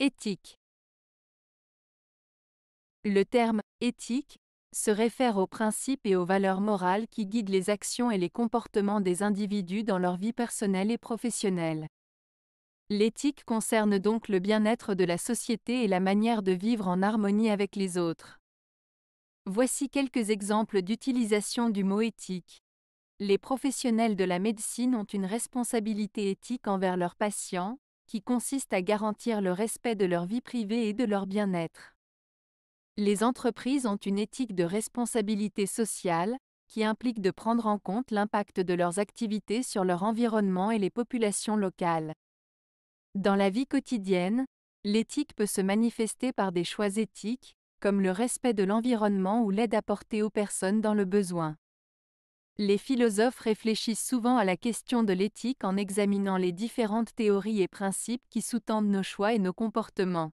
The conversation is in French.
Éthique. Le terme éthique se réfère aux principes et aux valeurs morales qui guident les actions et les comportements des individus dans leur vie personnelle et professionnelle. L'éthique concerne donc le bien-être de la société et la manière de vivre en harmonie avec les autres. Voici quelques exemples d'utilisation du mot éthique. Les professionnels de la médecine ont une responsabilité éthique envers leurs patients, qui consiste à garantir le respect de leur vie privée et de leur bien-être. Les entreprises ont une éthique de responsabilité sociale, qui implique de prendre en compte l'impact de leurs activités sur leur environnement et les populations locales. Dans la vie quotidienne, l'éthique peut se manifester par des choix éthiques, comme le respect de l'environnement ou l'aide apportée aux personnes dans le besoin. Les philosophes réfléchissent souvent à la question de l'éthique en examinant les différentes théories et principes qui sous-tendent nos choix et nos comportements.